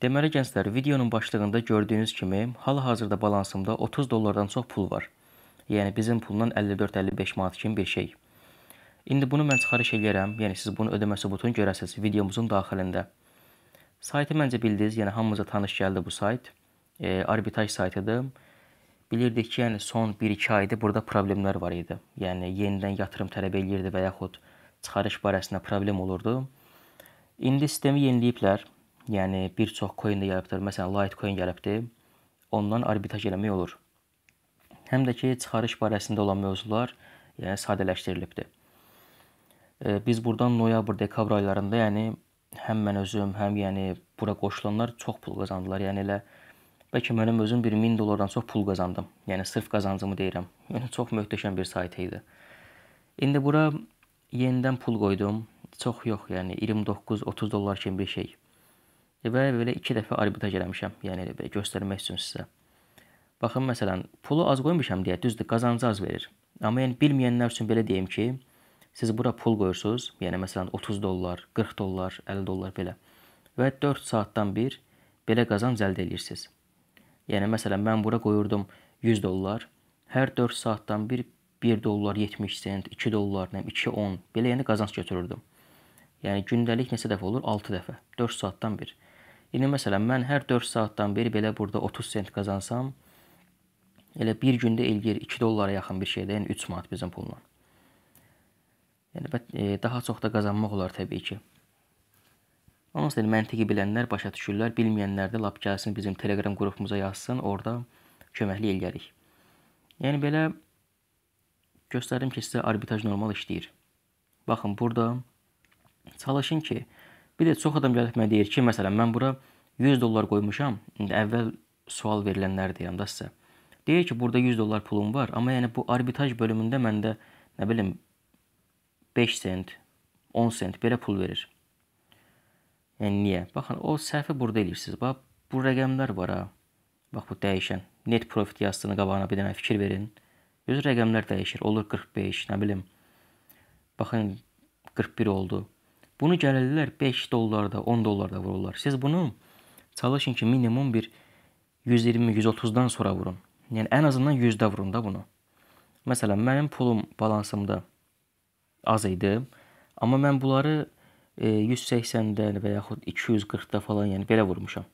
Deməli gənclər, videonun başlığında gördüyünüz kimi hal-hazırda balansımda 30 dollardan çox pul var. Yəni bizim pulundan 54-55 manat kimi bir şey. İndi bunu mən çıxarış eləyərəm, yəni siz bunu ödəmə sübutunu görəsiniz videomuzun daxilində. Saytı məncə bildiniz, yəni hamımıza tanış gəldi bu sayt. E, arbitraj saytıdır. Bilirdik ki, yəni son 1-2 aydır burada problemlər var idi. Yəni yenidən yatırım tələb eləyirdi və yaxud çıxarış barəsində problem olurdu. İndi sistemi yeniləyiblər yəni bir çox coin də gəlibdir. Məsələn, Litecoin gəlibdir. Ondan arbitraj eləmək olur. Həm də ki, çıxarış barəsində olan mövzular yəni sadələşdirilibdir. E, biz burdan noyabr, dekabr aylarında, yəni həm mən özüm, həm yəni bura qoşulanlar çox pul qazandılar. Yəni elə bəlkə mənim özüm bir 1000 dollardan çox pul qazandım. Yəni sırf qazancımı deyirəm. Yəni çox möhtəşəm bir sayt idi. İndi bura yenidən pul qoydum. Çox yox, yəni 29-30 dollar kimi bir şey. Və e, belə, belə iki dəfə arbitraj eləmişəm. Yəni elə belə göstərmək üçün sizə. Baxın məsələn, pulu az qoymuşam deyə düzdür, qazancı az verir. Amma yəni bilməyənlər üçün belə deyim ki, siz bura pul qoyursunuz, yəni məsələn 30 dollar, 40 dollar, 50 dollar belə. Və 4 saatdan bir belə qazanc əldə edirsiniz. Yəni məsələn mən bura qoyurdum 100 dollar, hər 4 saatdan bir 1 dollar 70 sent, 2 dollar, nə 2 10 belə yəni qazanc götürürdüm. Yəni gündəlik neçə dəfə olur? 6 dəfə. 4 saatdan bir. İndi məsələn, mən hər 4 saatdan beri belə burada 30 sent qazansam, elə bir gündə eləyir 2 dollara yaxın bir şeydə, yəni 3 manat bizim pulla. Yəni e, daha çox da qazanmaq olar təbii ki. Amma sən məntiqi bilənlər başa düşürlər, bilməyənlər də lap gəlsin bizim Telegram qrupumuza yazsın, orada köməklik eləyərik. Yəni belə göstərdim ki, sizə arbitraj normal işləyir. Baxın, burada çalışın ki, Bir də çox adam gəlib mənə deyir ki, məsələn, mən bura 100 dollar qoymuşam. İndi əvvəl sual verilənləri deyirəm də sizə. Deyir ki, burada 100 dollar pulum var, amma yəni bu arbitraj bölümündə məndə nə bilim 5 sent, 10 sent belə pul verir. Yəni niyə? Baxın, o səhvi burada eləyirsiniz. Bax, bu rəqəmlər var ha. Bax bu dəyişən. Net profit yazdığını qabağına bir dənə fikir verin. Öz rəqəmlər dəyişir. Olur 45, nə bilim. Baxın 41 oldu. Bunu gəlirlər 5 dollarda, 10 dollarda vururlar. Siz bunu çalışın ki, minimum bir 120-130-dan sonra vurun. Yəni ən azından 100-də vurun da bunu. Məsələn, mənim pulum balansımda az idi, amma mən bunları 180-də e, və yaxud 240-da falan, yəni belə vurmuşam.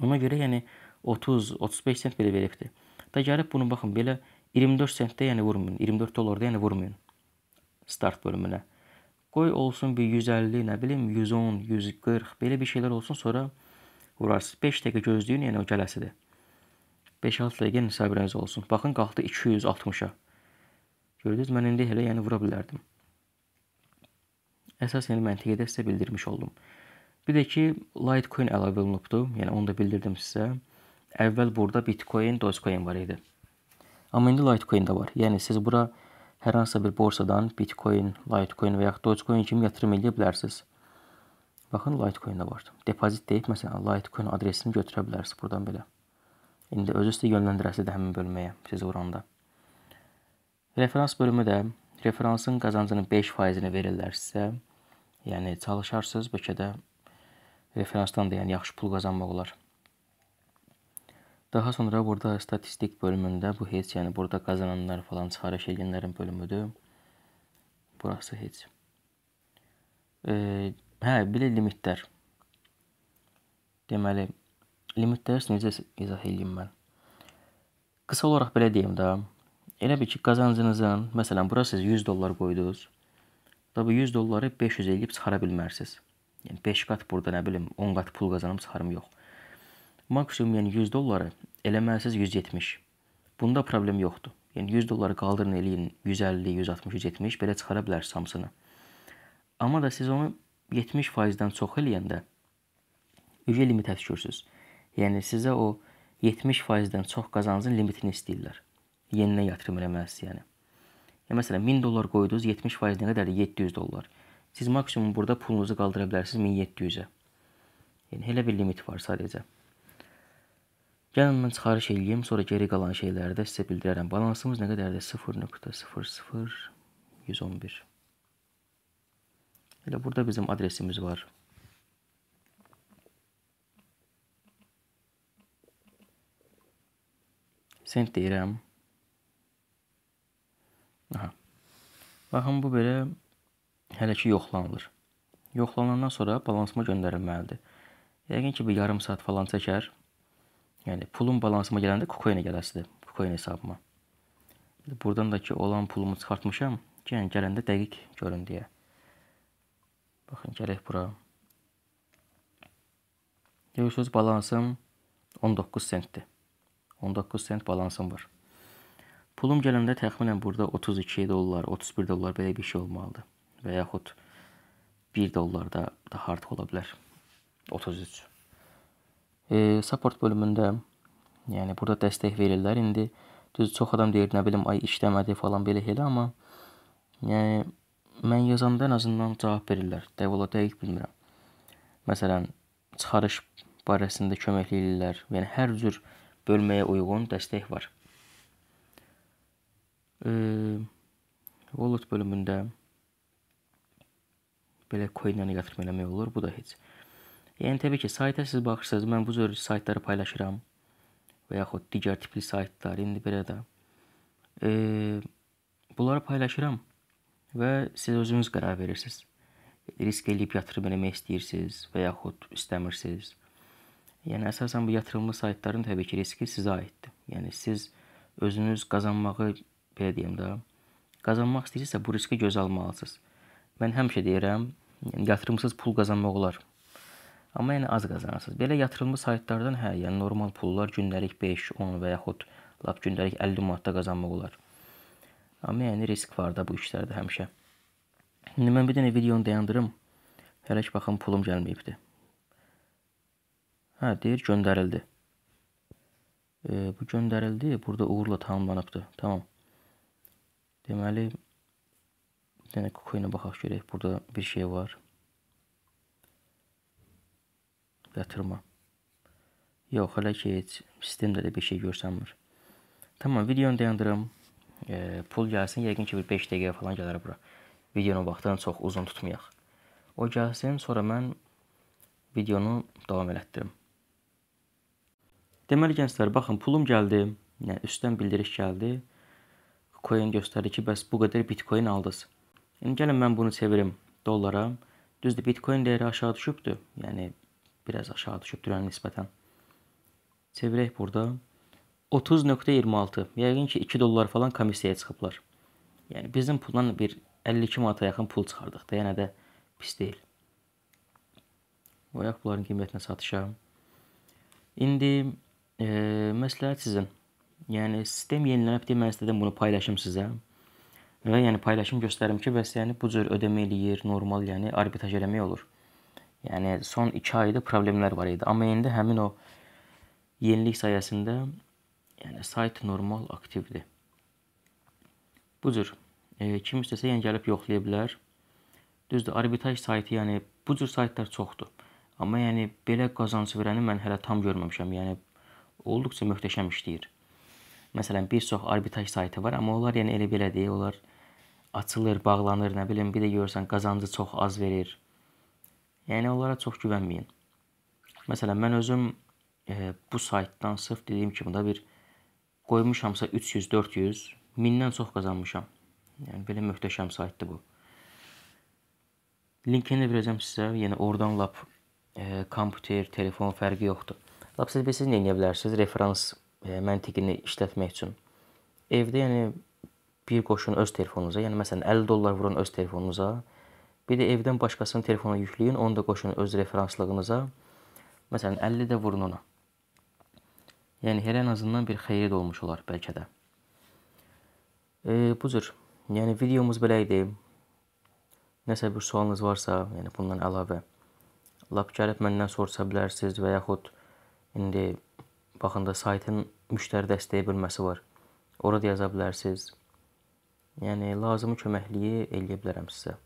Ona görə yəni 30-35 sent belə veribdi. Da gəlib bunu baxın belə 24 sentdə yəni vurmayın, 24 dollarda yəni vurmayın start bölümünə. Qoy olsun bir 150, nə bilim 110, 140, belə bir şeylər olsun, sonra vurarsınız. 5 dəqiqə gözləyin, yəni o gələsidir. 5-6 dəqiqə yəni səbriniz olsun. Baxın qalxdı 260-a. Gördünüz, mən indi elə yəni vura bilərdim. Əsas yəni məntiqi də sizə bildirmiş oldum. Bir də ki, Litecoin əlavə olunubdu. Yəni onu da bildirdim sizə. Əvvəl burada Bitcoin, Dogecoin var idi. Amma indi Litecoin də var. Yəni siz bura hər hansısa bir borsadan Bitcoin, Litecoin və yaxud Dogecoin kimi yatırım edə bilərsiniz. Baxın, Litecoin də var. Depozit deyib, məsələn, Litecoin adresini götürə bilərsiniz buradan belə. İndi özü sizə yönləndirəsidir həmin bölməyə siz vuranda. Referans bölümü də referansın qazancının 5%-ni verirlər sizə. Yəni çalışarsınız bəlkə də referansdan da yəni yaxşı pul qazanmaq olar. Daha sonra burada statistik bölümündə bu heç, yəni burada qazananlar falan çıxarış edənlərin bölümüdür. Burası heç. E, hə, bilə limitlər. Deməli, limitlər necə izah edeyim mən? Qısa olaraq belə deyim də. Elə bir ki, qazancınızın, məsələn, bura siz 100 dollar qoydunuz. Da bu 100 dolları 500 eləyib çıxara bilmərsiniz. Yəni 5 qat burada nə bilim 10 qat pul qazanıb çıxarım yox. Maksimum yəni 100 dolları eləməlisiz 170. Bunda problem yoxdur. Yəni 100 dolları qaldırın eləyin 150, 160, 170 belə çıxara bilərsiniz hamısını. Amma da siz onu 70%-dən çox eləyəndə ücret limiti təşkilsiz. Yəni sizə o 70%-dən çox qazancın limitini istəyirlər. Yeninə yatırım eləməlisiniz yəni. Yəni məsələn 1000 dollar qoydunuz, 70%-nə qədər 700 dollar. Siz maksimum burada pulunuzu qaldıra bilərsiniz 1700-ə. Yəni elə bir limit var sadəcə. Gəlin mən çıxarış eləyim, sonra geri qalan şeyləri də sizə bildirərəm. Balansımız nə qədərdir? 0.00111. Elə burada bizim adresimiz var. Send deyirəm. Aha. Baxın, bu belə hələ ki yoxlanılır. Yoxlanandan sonra balansıma göndərilməlidir. Yəqin ki, bir yarım saat falan çəkər. Yani pulun balansıma gələndə KuCoin'e gələsidir. KuCoin hesabıma. Buradan da ki olan pulumu çıxartmışam. Ki yəni gələndə dəqiq görün deyə. Baxın gələk bura. Görürsünüz balansım 19 sentdir. 19 sent balansım var. Pulum gələndə təxminən burada 32 dollar, 31 dollar belə bir şey olmalıdır. Və yaxud 1 dollar da daha artıq ola bilər. 33. E, support bölümündə, yəni burada dəstək verirlər. İndi düz çox adam deyir, nə bilim, ay işləmədi falan belə elə, amma yəni mən yazanda ən azından cavab verirlər. Dəvələ dəqiq bilmirəm. Məsələn, çıxarış barəsində kömək edirlər. Yəni hər cür bölməyə uyğun dəstək var. E, wallet bölümündə belə coin-lə yatırım eləmək olur. Bu da heç Yəni təbii ki, sayta siz baxırsınız, mən bu cür saytları paylaşıram və yaxud digər tipli saytlar, indi belə də. E, bunları paylaşıram və siz özünüz qərar verirsiniz. Risk eləyib yatırım eləmək istəyirsiniz və yaxud istəmirsiniz. Yəni əsasən bu yatırımlı saytların təbii ki, riski sizə aiddir. Yəni siz özünüz qazanmağı belə deyim də, qazanmaq istəyirsinizsə bu riski göz almalısınız. Mən həmişə deyirəm, yəni yatırımsız pul qazanmaq olar. Amma yəni az qazanırsınız. Belə yatırılmış saytlardan hə, yəni normal pullar gündəlik 5, 10 və yaxud lap gündəlik 50 manatda qazanmaq olar. Amma yəni risk var da bu işlərdə həmişə. İndi mən bir dənə videonu dayandırım. Hələ ki baxın pulum gəlməyibdi. Hə, deyir göndərildi. E, bu göndərildi, burada uğurla tamamlanıbdı. Tamam. Deməli, bir dənə kuku ilə baxaq görək, burada bir şey var. yatırma. Yox, hələ ki heç sistemdə də bir şey görsənmir. Tamam, videonu dayandırım. E, pul gəlsin, yəqin ki bir 5 dəqiqə falan gələr bura. Videonun vaxtını çox uzun tutmayaq. O gəlsin, sonra mən videonu davam elətdirim. Deməli gənclər, baxın pulum gəldi. Yəni üstdən bildiriş gəldi. Coin göstərir ki, bəs bu qədər Bitcoin aldınız. İndi gəlin mən bunu çevirim dollara. Düzdür, Bitcoin dəyəri aşağı düşübdü. Yəni biraz aşağı düşüb dünən nisbətən. Çevirək burada. 30.26. Yəqin ki 2 dollar falan komissiyaya çıxıblar. Yəni bizim puldan bir 52 manata yaxın pul çıxardıq da, yenə də pis deyil. Qoyaq bunların qiymətinə satışa. İndi e, məsləhət sizin. Yəni sistem yenilənib deyə mən istədim bunu paylaşım sizə. Və yəni paylaşım göstərim ki, bəs yəni bu cür ödəmə eləyir, normal, yəni arbitraj eləmək olur. Yəni son 2 ayda problemlər var idi. Amma indi həmin o yenilik sayəsində yəni sayt normal aktivdir. Bu cür e, kim istəsə yəni gəlib yoxlaya bilər. Düzdür, arbitraj saytı, yəni bu cür saytlar çoxdur. Amma yəni belə qazanc verəni mən hələ tam görməmişəm. Yəni olduqca möhtəşəm işləyir. Məsələn, bir çox arbitraj saytı var, amma onlar yəni elə belə deyil, onlar açılır, bağlanır, nə bilim, bir də görürsən qazancı çox az verir. Yəni onlara çox güvənməyin. Məsələn, mən özüm e, bu saytdan sırf dediyim kimi də bir qoymuşamsa 300, 400, 1000-dən çox qazanmışam. Yəni belə möhtəşəm saytdır bu. Linkini verəcəm sizə. Yəni oradan lap e, kompüter, telefon fərqi yoxdur. Lap siz bilirsiz nə edə bilərsiniz? Referans e, məntiqini işlətmək üçün. Evdə yəni bir qoşun öz telefonunuza, yəni məsələn 50 dollar vurun öz telefonunuza, Bir də evdən başqasının telefona yükləyin, onu da qoşun öz referanslığınıza. Məsələn, 50 də vurun ona. Yəni hər ən azından bir xeyir də olmuş olar bəlkə də. E, bu cür. Yəni videomuz belə idi. Nəsə bir sualınız varsa, yəni bundan əlavə lap gəlib məndən soruşa bilərsiniz və yaxud indi baxanda saytın müştəri dəstəyi bölməsi var. Orada yaza bilərsiniz. Yəni lazımi köməkliyi eləyə bilərəm sizə.